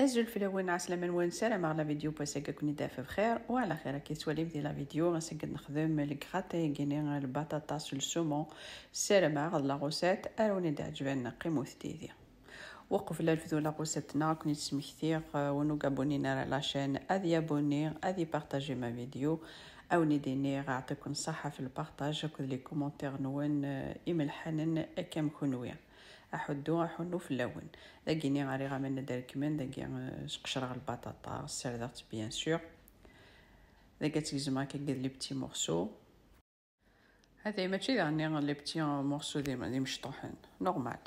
أسجل في الأول عسلامة نوان سلام على فيديو باس كوني دافع بخير وعلى خير كي توالي بدي لا فيديو غنسكد نخدم الكغاتي كيني البطاطا السومون سلام على لا غوسيت أروني نقيمو قيمو وقف لا الفيديو لا غوسيتنا كوني تسمحتي آه، ونو كابونينا على لاشين أذي أبوني أذي بارطاجي ما فيديو او نديني غاعطيكم الصحة في البارطاج كل لي نوين نوان آه، إيميل حنن كام كونويا احدو احنو في اللون داكيني غاري غامن دار كمان داكي شقشر آه، البطاطا السردغت بيان سور داك تيزما كندير لي بتي مورسو هذا ماشي غني لي بتي آه، مورسو ديما لي مشطوحين نورمال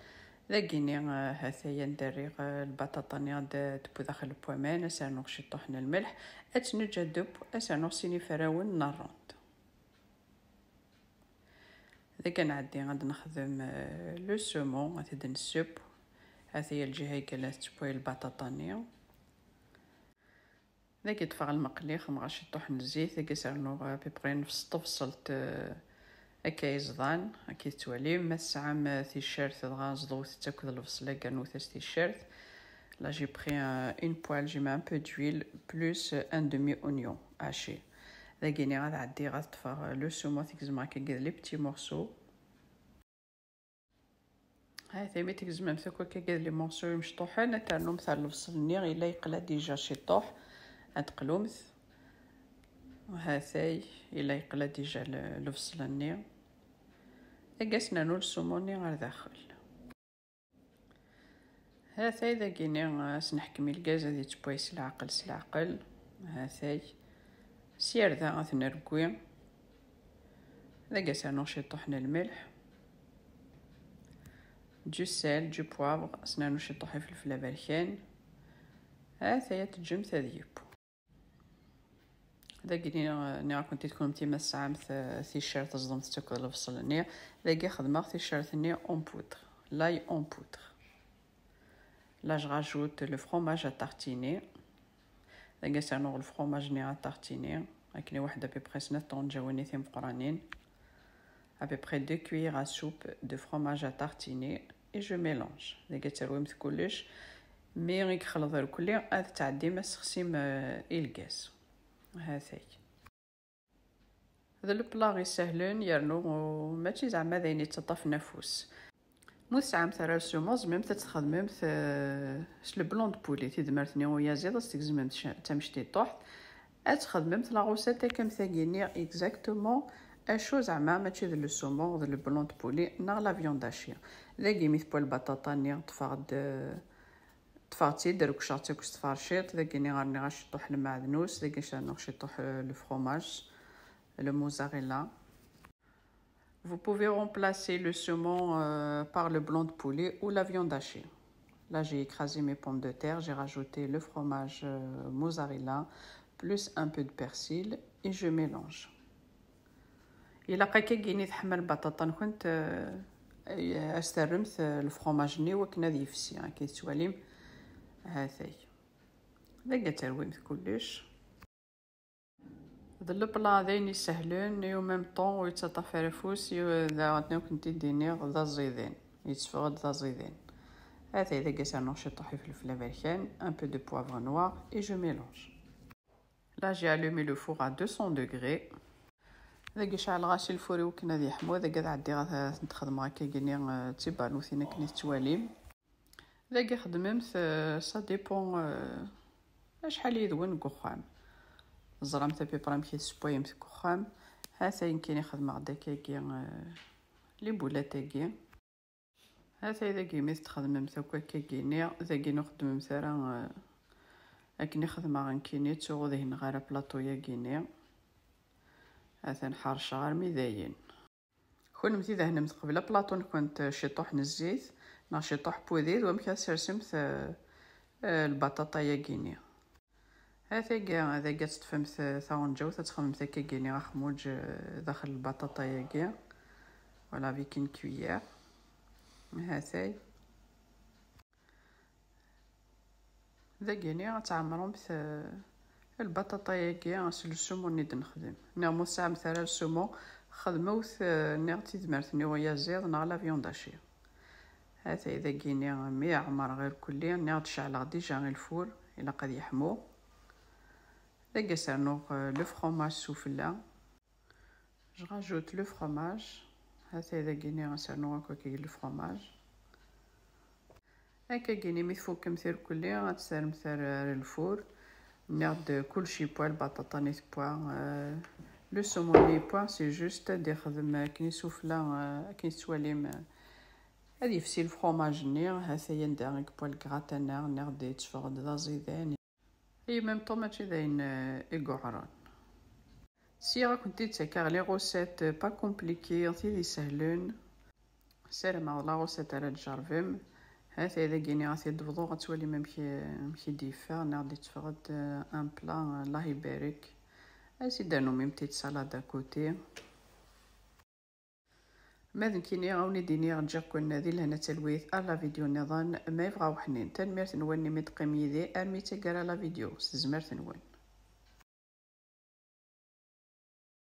داكيني هثايا آه، ندري البطاطا ني غاد تبو داخل البوامان اسانو طحن الملح اتنجا دوب اسانو سيني فراون نارونت اذا كان عندي غادي نخدم آه، لو سومون غادي نسب هي الجهه هيكلا تبوي البطاطا نيو اذا كي كيطفى المقلي خم غاش يطوح الزيت ذا كيسالنو بيبري نفس طفصلت آه، اكاي يزدان هكا توالي ما الساعة ما تيشيرت دغا نزدو تاكل الفصلة كانو تاس تيشيرت لا جي بخي اون بوال جي مع ان بو دويل بلوس ان دومي اونيون هاشي عدي غتعدي طفاغ لو سومو تيكزما كدير لي بتي مورسو هاي تيبي تيكزما مسكو كدير لي مورسو مشطوحين تاعلو مثال البصل نيغ الا يقلا ديجا شي طوح عند غتقلومث وهاتاي الا يقلا ديجا البصل نيغ اجاسنا نول سوموني غير داخل هاتاي كينيغ سنحكمي الكازا دي تبويس العقل سلعقل هاتاي سيردة غتنركوي داكاس نوشي طحن الملح دو سال دو بوافغ سنا نوشي طحي فلفلة بركان هاثايا تجمت هاد يبو داكني ني كنتي تكون تيما الساعة تيشيرت زدمت تاكل الفصل ني داكي خدمة تيشيرت ني اون بودر لاي اون بودر Là, je rajoute le fromage à tartiner. لقيت عنو الفخوماج ني غطارتيني هاكني واحد ابي بخي سنة طونجاويني ثيم قرانين ابي بخي دو كويغ سوب دو فخوماج غطارتيني اي جو ميلونج لقيت ويمث كلش مي غيك خلط الكلي عاد تعدي ما سخسيم الكاس هاثاي هذا البلا غي سهلون يرنو ماشي زعما ذاين تطف نفوس مستعم ترى السوموز ميم تتخدمم آه، شل بلون بولي تيدمرتني ويا زيادة تجزمم تمشتي طحت اتخدمم لا غوسيت كم ثاقيني اكزاكتومون اشو زعما ماشي ذا السومون ذا البلون بولي نا لا فيون داشيا ذاكي ميث بول البطاطا ني طفاغد طفاتي دروك شاطي كوست فارشيط ذاكي ني غارني غاشطوح المعدنوس ذاكي شانو غاشطوح الفرomage لو موزاريلا Vous pouvez remplacer le saumon euh, par le blanc de poulet ou la viande hachée. Là, j'ai écrasé mes pommes de terre, j'ai rajouté le fromage euh, mozzarella, plus un peu de persil et je mélange. هاد البلا ذين يسهلون يو ميم طون ويتسطى فرفوس ذا غادنا كنتي ديني ذا زيدين يتفغد ذا زيدين هاذا إذا قاس أنا في الفلا أمريكان ان بو دو بوافغ نوار اي جو ميلونج لا جي الومي لو فور ا 200 دوغري ذاك شعل غاشي الفوري وكنا ذي حمو ذاك عدي غا تخدم غاكا كيني تيبانو ثينا كني تواليم ذاك خدممت سا ديبون اشحال يدوين كوخام زرام ابي برام كي في كوخام ها ثاين كاين يخدم غدا كاكي لي بولات تاكي ها ثاي ذاكي ميس تخدم مثاكا كاكي نيا ذاكي نخدم مثلا اكني خدم غنكيني تشوغو ذهن غارة بلاطويا كيني اثن حرش غار مذاين كنمتي ذهن متقبلة بلاطو كنت شطوح نزيت نا شطوح بوذيد ومكا البطاطا يا كيني هاثاكا تفهم ثاون جو تتخمم هكا كيني خموج داخل البطاطا ياكا ولا بيكين كويير ذا كيني غتعمرهم بث البطاطا ياكا السمو نيد نخدم نا موسع مثلا خدمو ث نيغ تيدمرت ني ويا زيض نا فيون داشي ذا كيني مي عمر غير كلي نيغ تشعل ديجا غير الفور الا قد يحمو le fromage soufflé. Je rajoute le fromage. le fromage كيني غنسرنو هكا كي الفرماج هكا كيني faire تفوق كمثير كلي غتسار مثار الفور ناخد شي بوا البطاطا ني بوا لو سومون لي بوا سي جوست دي خدم كني سوفلا كني تواليم هادي فسي الفرماج نير هاتايا ندارك بوا الكراتان نير دي تشفغد اي ميم طون ماشي داين اكوعران سي راه كنتي تاكا لي غوسيت با كومبليكي انتي سهلون سير مع لا غوسيت على الجارفيم هاذا إذا كيني غاسي دفضو غتولي ميم كي مشي ديفار نغدي تفرد ان بلان لا هيبيريك أسي دانو ميم تيت سلادة كوتي ماذا كيني غاوني ديني غنجيكم نادي لهنا تلويث على فيديو نظام ما يبغاو حنين تنميرت نوان مي تقيم يدي ارمي تقرا لا فيديو سزمرت نوان